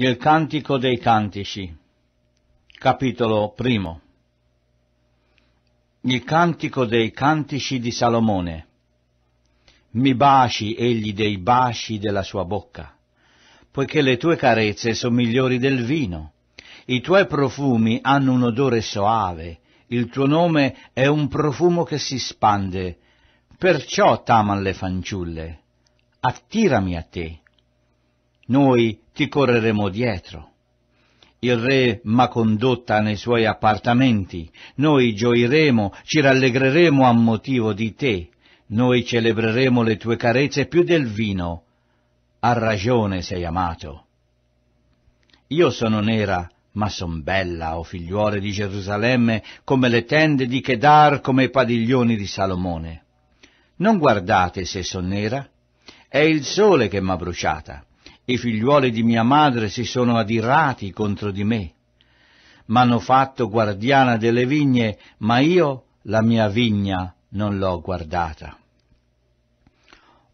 Il Cantico dei Cantici Capitolo primo Il Cantico dei Cantici di Salomone Mi baci egli dei baci della sua bocca, poiché le tue carezze sono migliori del vino, i tuoi profumi hanno un odore soave, il tuo nome è un profumo che si spande, perciò t'aman le fanciulle. Attirami a te noi ti correremo dietro. Il re m'ha condotta nei suoi appartamenti, noi gioiremo, ci rallegreremo a motivo di te, noi celebreremo le tue carezze più del vino. A ragione sei amato. Io sono nera, ma son bella, o figliuole di Gerusalemme, come le tende di Kedar, come i padiglioni di Salomone. Non guardate se son nera, è il sole che m'ha bruciata i figliuoli di mia madre si sono adirati contro di me. M'hanno fatto guardiana delle vigne, ma io la mia vigna non l'ho guardata.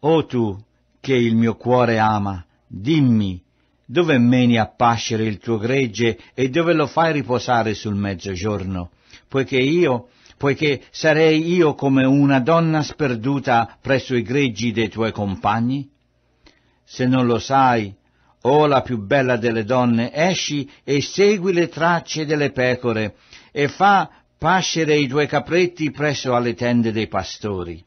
O tu, che il mio cuore ama, dimmi, dove meni a pascere il tuo gregge e dove lo fai riposare sul mezzogiorno, poiché io, poiché sarei io come una donna sperduta presso i greggi dei tuoi compagni? se non lo sai, o la più bella delle donne, esci e segui le tracce delle pecore e fa pascere i tuoi capretti presso alle tende dei pastori.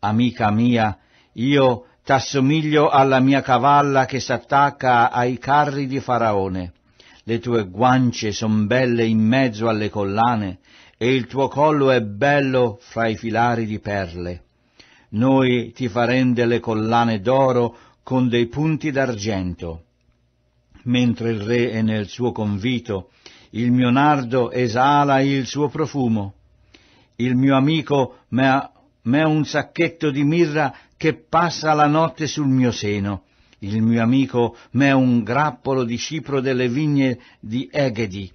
Amica mia, io t'assomiglio alla mia cavalla che s'attacca ai carri di Faraone. Le tue guance son belle in mezzo alle collane e il tuo collo è bello fra i filari di perle. Noi ti faremo delle collane d'oro con dei punti d'argento. Mentre il re è nel suo convito, il mio nardo esala il suo profumo. Il mio amico m'è un sacchetto di mirra che passa la notte sul mio seno. Il mio amico m'è un grappolo di cipro delle vigne di Egedi.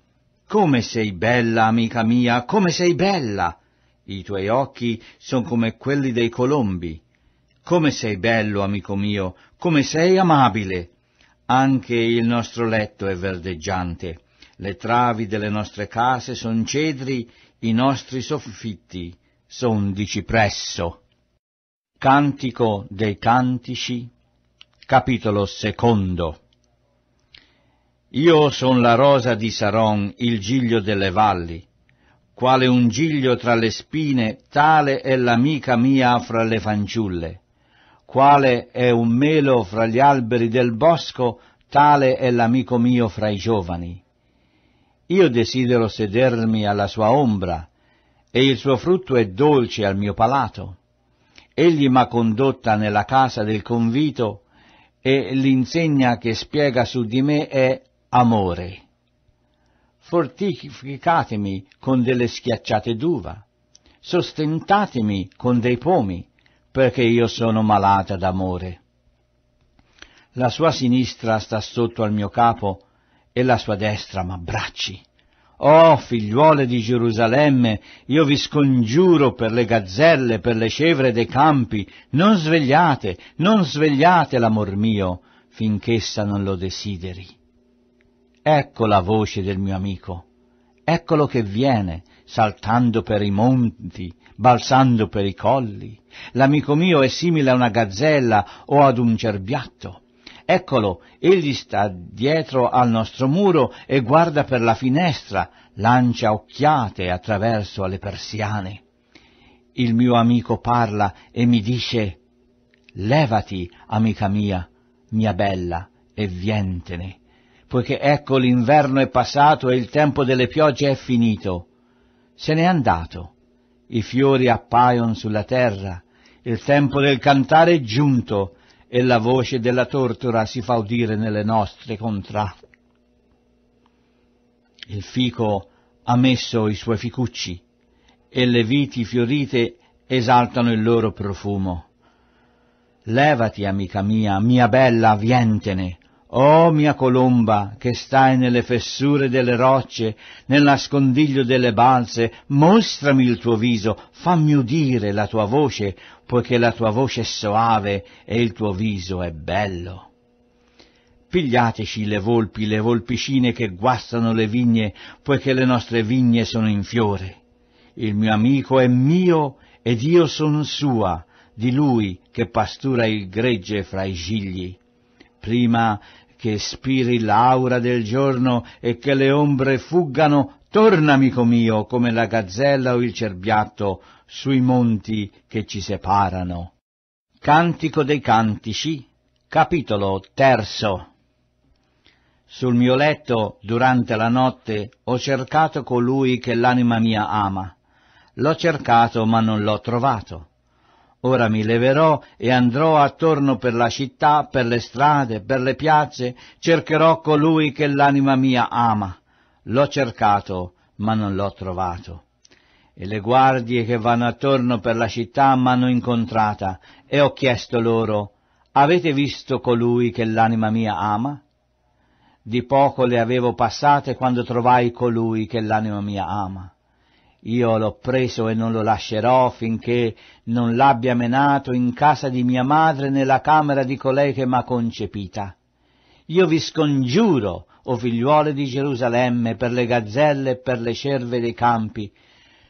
Come sei bella, amica mia, come sei bella! I tuoi occhi sono come quelli dei colombi come sei bello, amico mio, come sei amabile. Anche il nostro letto è verdeggiante, le travi delle nostre case son cedri, i nostri soffitti son di cipresso. Cantico dei Cantici, capitolo secondo. Io son la rosa di Saron, il giglio delle valli. Quale un giglio tra le spine, tale è l'amica mia fra le fanciulle. Quale è un melo fra gli alberi del bosco, tale è l'amico mio fra i giovani. Io desidero sedermi alla sua ombra, e il suo frutto è dolce al mio palato. Egli m'ha condotta nella casa del convito, e l'insegna che spiega su di me è amore. Fortificatemi con delle schiacciate d'uva, sostentatemi con dei pomi, perché io sono malata d'amore. La sua sinistra sta sotto al mio capo e la sua destra m'abbracci. Oh, figliuole di Gerusalemme, io vi scongiuro per le gazzelle, per le cevre dei campi, non svegliate, non svegliate l'amor mio, finché essa non lo desideri. Ecco la voce del mio amico. Eccolo che viene, saltando per i monti, balzando per i colli. L'amico mio è simile a una gazzella o ad un cerbiatto. Eccolo, egli sta dietro al nostro muro e guarda per la finestra, lancia occhiate attraverso alle persiane. Il mio amico parla e mi dice, Levati, amica mia, mia bella, e vientene poiché ecco l'inverno è passato e il tempo delle piogge è finito. Se n'è andato, i fiori appaiono sulla terra, il tempo del cantare è giunto e la voce della tortora si fa udire nelle nostre contrade. Il fico ha messo i suoi ficucci e le viti fiorite esaltano il loro profumo. Levati, amica mia, mia bella, vientene, Oh mia colomba, che stai nelle fessure delle rocce, nel nascondiglio delle balze, mostrami il tuo viso, fammi udire la tua voce, poiché la tua voce è soave e il tuo viso è bello. Pigliateci le volpi, le volpicine che guastano le vigne, poiché le nostre vigne sono in fiore. Il mio amico è mio ed io sono sua, di lui che pastura il gregge fra i gigli prima che spiri l'aura del giorno e che le ombre fuggano, torna, amico mio, come la gazzella o il cerbiatto, sui monti che ci separano. Cantico dei Cantici, capitolo terzo. Sul mio letto, durante la notte, ho cercato colui che l'anima mia ama. L'ho cercato, ma non l'ho trovato. Ora mi leverò e andrò attorno per la città, per le strade, per le piazze, cercherò colui che l'anima mia ama. L'ho cercato, ma non l'ho trovato. E le guardie che vanno attorno per la città m'hanno incontrata e ho chiesto loro, avete visto colui che l'anima mia ama? Di poco le avevo passate quando trovai colui che l'anima mia ama io l'ho preso e non lo lascerò finché non l'abbia menato in casa di mia madre nella camera di colei che m'ha concepita. Io vi scongiuro, o figliuole di Gerusalemme, per le gazzelle e per le cerve dei campi,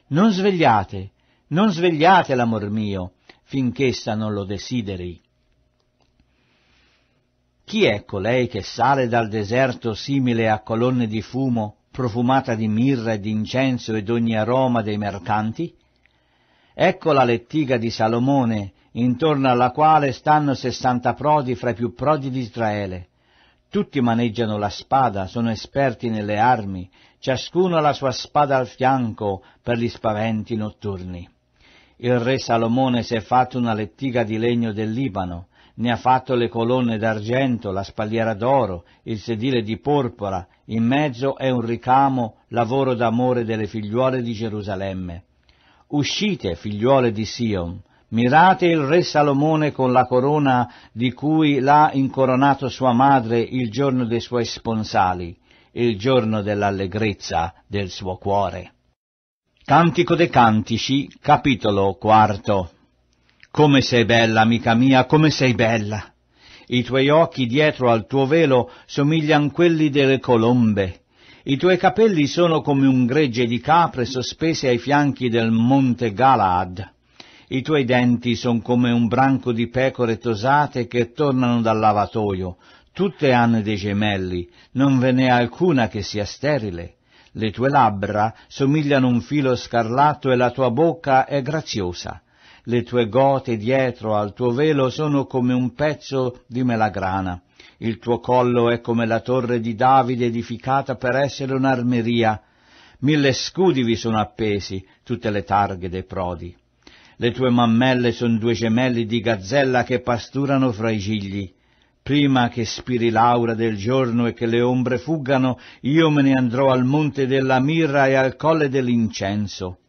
non svegliate, non svegliate l'amor mio, finché essa non lo desideri. Chi è colei che sale dal deserto simile a colonne di fumo profumata di mirra e d'incenso ed ogni aroma dei mercanti? Ecco la lettiga di Salomone, intorno alla quale stanno sessanta prodi fra i più prodi di Israele. Tutti maneggiano la spada, sono esperti nelle armi, ciascuno ha la sua spada al fianco per gli spaventi notturni. Il re Salomone si è fatto una lettiga di legno del Libano, ne ha fatto le colonne d'argento, la spalliera d'oro, il sedile di porpora, in mezzo è un ricamo, lavoro d'amore delle figliuole di Gerusalemme. Uscite, figliuole di Sion, mirate il re Salomone con la corona di cui l'ha incoronato sua madre il giorno dei suoi sponsali, il giorno dell'allegrezza del suo cuore. Cantico dei Cantici, capitolo quarto. Come sei bella, amica mia, come sei bella! I tuoi occhi dietro al tuo velo somigliano quelli delle colombe. I tuoi capelli sono come un gregge di capre sospese ai fianchi del monte Galaad. I tuoi denti sono come un branco di pecore tosate che tornano dal lavatoio. Tutte hanno dei gemelli, non ve n'è alcuna che sia sterile. Le tue labbra somigliano un filo scarlatto e la tua bocca è graziosa le tue gote dietro al tuo velo sono come un pezzo di melagrana, il tuo collo è come la torre di Davide edificata per essere un'armeria, mille scudi vi sono appesi, tutte le targhe dei prodi. Le tue mammelle sono due gemelli di gazzella che pasturano fra i gigli. Prima che spiri l'aura del giorno e che le ombre fuggano, io me ne andrò al monte della mirra e al colle dell'incenso.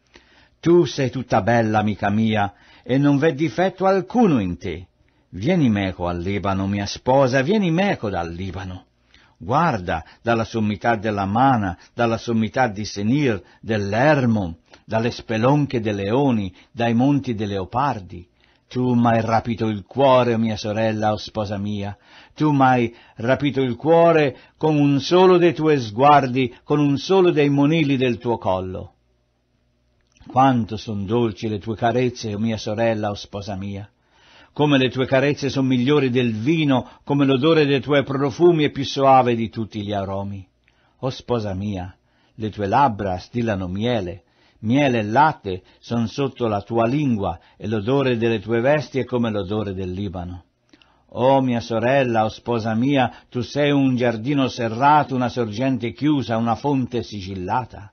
Tu sei tutta bella, amica mia, e non v'è difetto alcuno in te. Vieni meco al Libano, mia sposa, vieni meco dal Libano. Guarda dalla sommità della Mana, dalla sommità di Senir, dell'Ermo, dalle spelonche dei leoni, dai monti dei leopardi. Tu m'hai rapito il cuore, mia sorella o sposa mia, tu m'hai rapito il cuore con un solo dei tuoi sguardi, con un solo dei monili del tuo collo. Quanto son dolci le tue carezze, o mia sorella, o sposa mia! Come le tue carezze son migliori del vino, come l'odore dei tuoi profumi è più soave di tutti gli aromi. O sposa mia, le tue labbra stillano miele, miele e latte son sotto la tua lingua, e l'odore delle tue vesti è come l'odore del Libano. O mia sorella, o sposa mia, tu sei un giardino serrato, una sorgente chiusa, una fonte sigillata.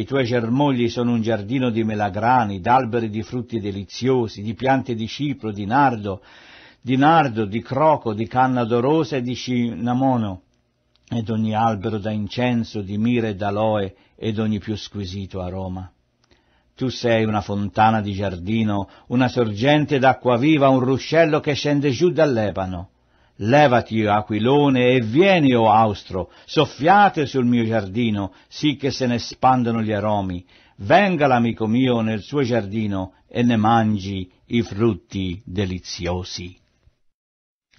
I tuoi germogli sono un giardino di melagrani, d'alberi di frutti deliziosi, di piante di cipro, di nardo, di nardo, di croco, di canna d'orosa e di cinnamono, ed ogni albero da incenso, di mira e d'aloe, ed ogni più squisito aroma. Tu sei una fontana di giardino, una sorgente d'acqua viva, un ruscello che scende giù dall'Ebano. Levati, aquilone, e vieni, o austro, soffiate sul mio giardino, sì che se ne spandano gli aromi. Venga l'amico mio nel suo giardino e ne mangi i frutti deliziosi.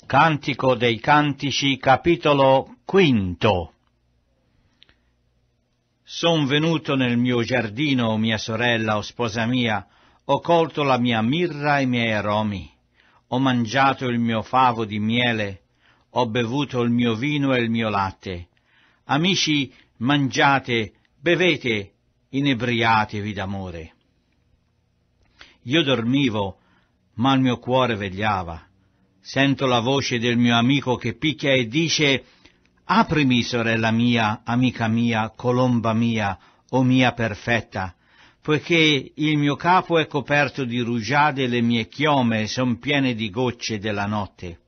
Cantico dei Cantici, capitolo quinto. Son venuto nel mio giardino, mia sorella o sposa mia, ho colto la mia mirra e i miei aromi ho mangiato il mio favo di miele, ho bevuto il mio vino e il mio latte. Amici, mangiate, bevete, inebriatevi d'amore. Io dormivo, ma il mio cuore vegliava. Sento la voce del mio amico che picchia e dice Aprimi, sorella mia, amica mia, colomba mia, o mia perfetta, poiché il mio capo è coperto di rugiade e le mie chiome son piene di gocce della notte.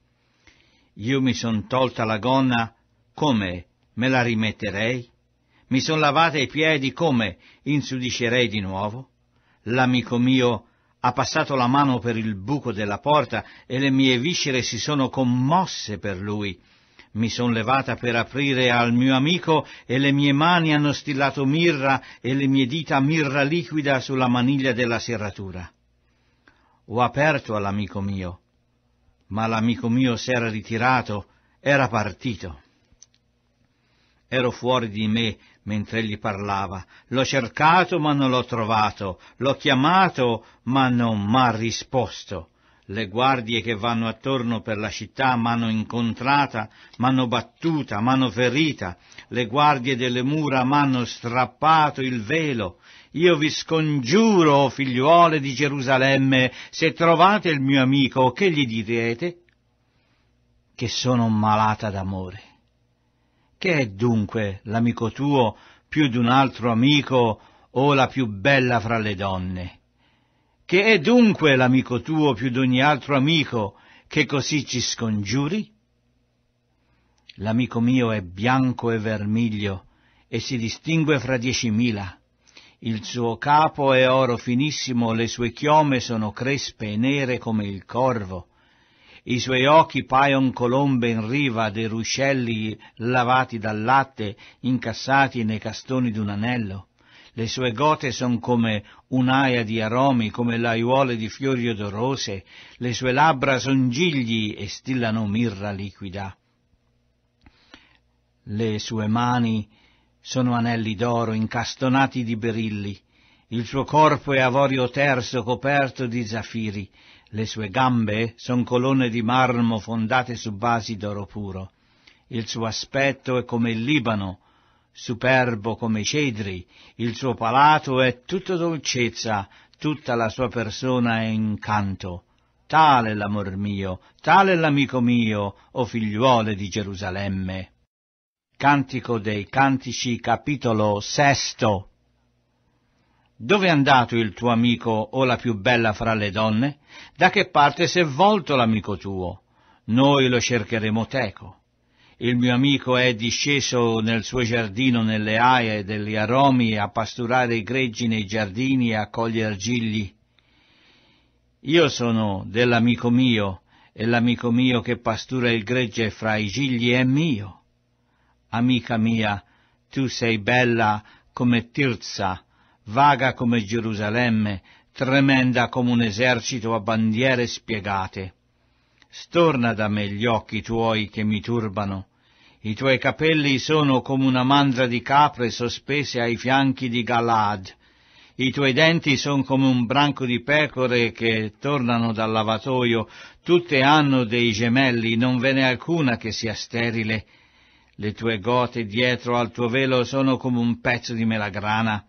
Io mi son tolta la gonna, come me la rimetterei? Mi son lavata i piedi, come insudicerei di nuovo? L'amico mio ha passato la mano per il buco della porta e le mie viscere si sono commosse per lui mi son levata per aprire al mio amico e le mie mani hanno stillato mirra e le mie dita mirra liquida sulla maniglia della serratura. Ho aperto all'amico mio, ma l'amico mio s'era ritirato, era partito. Ero fuori di me mentre egli parlava. L'ho cercato ma non l'ho trovato, l'ho chiamato ma non m'ha risposto le guardie che vanno attorno per la città m'hanno incontrata, m'hanno battuta, m'hanno ferita, le guardie delle mura m'hanno strappato il velo. Io vi scongiuro, figliuole di Gerusalemme, se trovate il mio amico, che gli direte? Che sono malata d'amore. Che è dunque l'amico tuo più d'un altro amico o la più bella fra le donne? Che è dunque l'amico tuo più d'ogni altro amico che così ci scongiuri? L'amico mio è bianco e vermiglio e si distingue fra diecimila. Il suo capo è oro finissimo, le sue chiome sono crespe e nere come il corvo. I suoi occhi paion colombe in riva dei ruscelli lavati dal latte, incassati nei castoni d'un anello le sue gote son come un'aia di aromi, come l'aiuole di fiori odorose, le sue labbra son gigli e stillano mirra liquida. Le sue mani sono anelli d'oro incastonati di berilli, il suo corpo è avorio terzo coperto di zafiri, le sue gambe son colonne di marmo fondate su basi d'oro puro. Il suo aspetto è come il Libano, superbo come i cedri, il suo palato è tutta dolcezza, tutta la sua persona è incanto. Tale è l'amor mio, tale è l'amico mio, o figliuole di Gerusalemme. Cantico dei Cantici, capitolo sesto. Dove è andato il tuo amico o la più bella fra le donne? Da che parte si è volto l'amico tuo? Noi lo cercheremo teco il mio amico è disceso nel suo giardino nelle aie degli aromi a pasturare i greggi nei giardini e a cogliere gigli. Io sono dell'amico mio e l'amico mio che pastura il gregge fra i gigli è mio. Amica mia, tu sei bella come Tirza, vaga come Gerusalemme, tremenda come un esercito a bandiere spiegate. Storna da me gli occhi tuoi che mi turbano. I tuoi capelli sono come una mandra di capre sospese ai fianchi di Galad. I tuoi denti sono come un branco di pecore che tornano dal lavatoio, tutte hanno dei gemelli, non ve n'è alcuna che sia sterile. Le tue gote dietro al tuo velo sono come un pezzo di melagrana.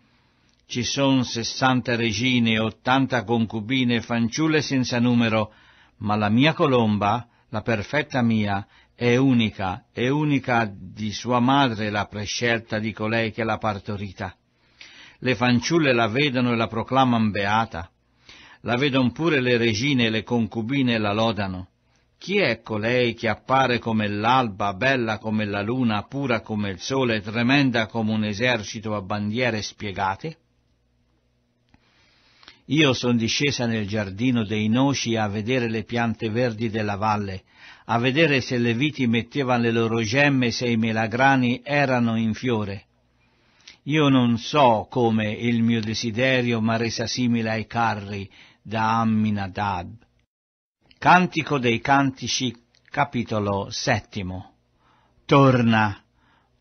Ci son sessanta regine, ottanta concubine, fanciulle senza numero, ma la mia colomba, la perfetta mia, è unica, è unica di sua madre la prescelta di colei che l'ha partorita. Le fanciulle la vedono e la proclamano beata, la vedono pure le regine e le concubine e la lodano. Chi è colei che appare come l'alba, bella come la luna, pura come il sole, tremenda come un esercito a bandiere spiegate? Io son discesa nel giardino dei noci a vedere le piante verdi della valle, a vedere se le viti mettevano le loro gemme, se i melagrani erano in fiore. Io non so come il mio desiderio m'ha resa simile ai carri da Amminadab. Cantico dei Cantici, capitolo settimo. Torna,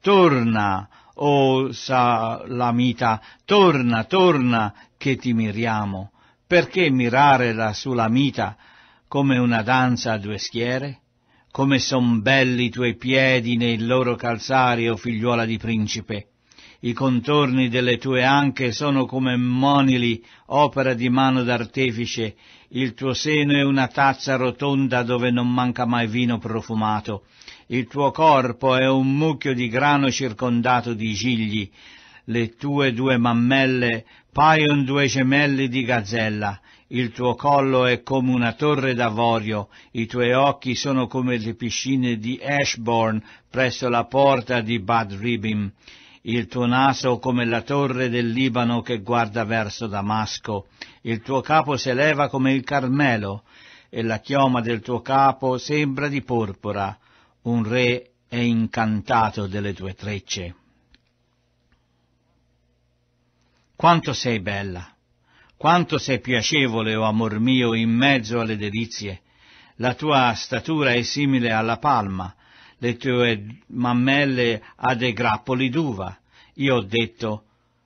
torna, o Salamita, torna, torna, che ti miriamo. Perché mirare la Sulamita come una danza a due schiere? Come son belli i tuoi piedi nei loro calzari, o figliuola di principe. I contorni delle tue anche sono come monili, opera di mano d'artefice. Il tuo seno è una tazza rotonda dove non manca mai vino profumato. Il tuo corpo è un mucchio di grano circondato di gigli. Le tue due mammelle paion due gemelli di gazzella. Il tuo collo è come una torre d'avorio, i tuoi occhi sono come le piscine di Ashbourne presso la porta di Bad Ribim, il tuo naso come la torre del Libano che guarda verso Damasco, il tuo capo si eleva come il Carmelo, e la chioma del tuo capo sembra di porpora un re è incantato delle tue trecce. Quanto sei bella, quanto sei piacevole, o oh amor mio, in mezzo alle delizie. La tua statura è simile alla palma, le tue mammelle a dei grappoli d'uva. Io ho detto,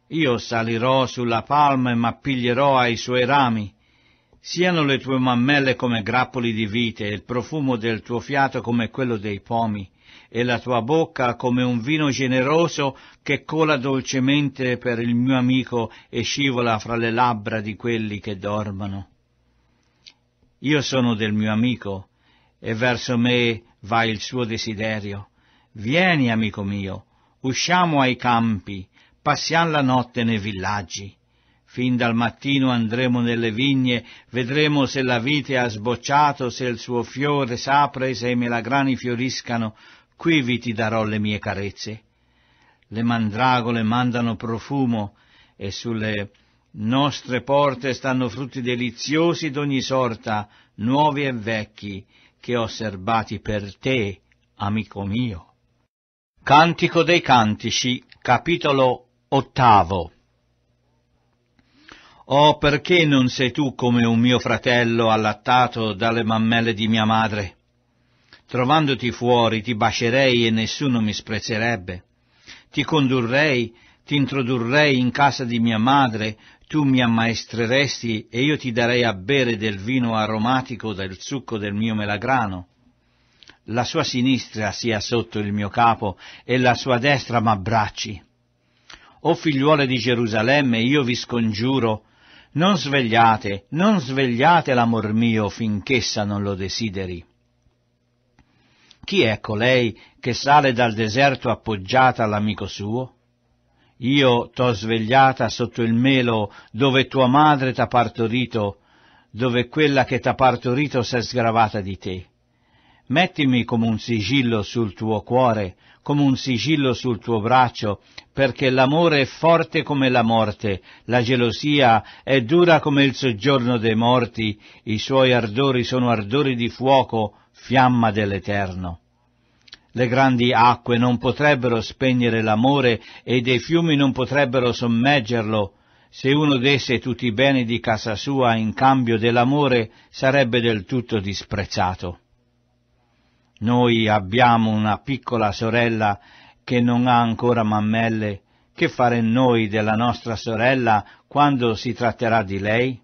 io salirò sulla palma e m'appiglierò ai suoi rami, Siano le tue mammelle come grappoli di vite, il profumo del tuo fiato come quello dei pomi, e la tua bocca come un vino generoso che cola dolcemente per il mio amico e scivola fra le labbra di quelli che dormano. Io sono del mio amico, e verso me va il suo desiderio. Vieni, amico mio, usciamo ai campi, passiamo la notte nei villaggi. Fin dal mattino andremo nelle vigne, vedremo se la vite ha sbocciato, se il suo fiore s'apre, se i melagrani fioriscano. Quivi ti darò le mie carezze. Le mandragole mandano profumo e sulle nostre porte stanno frutti deliziosi d'ogni sorta, nuovi e vecchi, che ho serbati per te, amico mio. Cantico dei Cantici, capitolo ottavo. Oh, perché non sei tu come un mio fratello allattato dalle mammelle di mia madre? Trovandoti fuori ti bacerei e nessuno mi sprezzerebbe. Ti condurrei, ti introdurrei in casa di mia madre, tu mi ammaestreresti e io ti darei a bere del vino aromatico del succo del mio melagrano. La sua sinistra sia sotto il mio capo e la sua destra m'abbracci. O figliuole di Gerusalemme, io vi scongiuro, non svegliate, non svegliate l'amor mio finch'essa non lo desideri. Chi è colei che sale dal deserto appoggiata all'amico suo? Io t'ho svegliata sotto il melo dove tua madre t'ha partorito, dove quella che t'ha partorito s'è sgravata di te Mettimi come un sigillo sul tuo cuore, come un sigillo sul tuo braccio, perché l'amore è forte come la morte, la gelosia è dura come il soggiorno dei morti, i suoi ardori sono ardori di fuoco, fiamma dell'Eterno. Le grandi acque non potrebbero spegnere l'amore e dei fiumi non potrebbero sommeggerlo. Se uno desse tutti i beni di casa sua in cambio dell'amore, sarebbe del tutto disprezzato. Noi abbiamo una piccola sorella che non ha ancora mammelle, che fare noi della nostra sorella quando si tratterà di lei?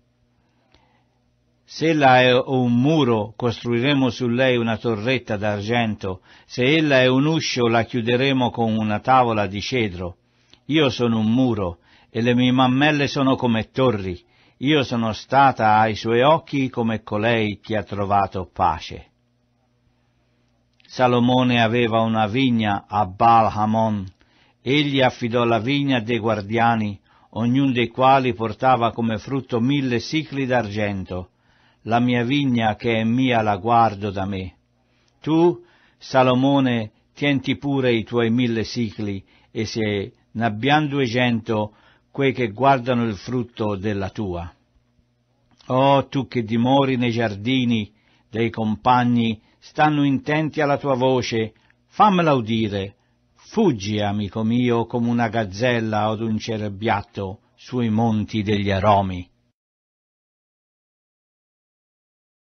Se ella è un muro, costruiremo su lei una torretta d'argento, se ella è un uscio, la chiuderemo con una tavola di cedro. Io sono un muro, e le mie mammelle sono come torri, io sono stata ai suoi occhi come colei che ha trovato pace. Salomone aveva una vigna a Baal Hamon. Egli affidò la vigna a dei guardiani, ognun dei quali portava come frutto mille sicli d'argento. La mia vigna che è mia la guardo da me. Tu, Salomone, tienti pure i tuoi mille sicli, e se n'abbian duecento, quei che guardano il frutto della tua. O oh, tu che dimori nei giardini dei compagni stanno intenti alla tua voce, fammela udire. Fuggi, amico mio, come una gazzella ad un cerbiatto sui monti degli aromi.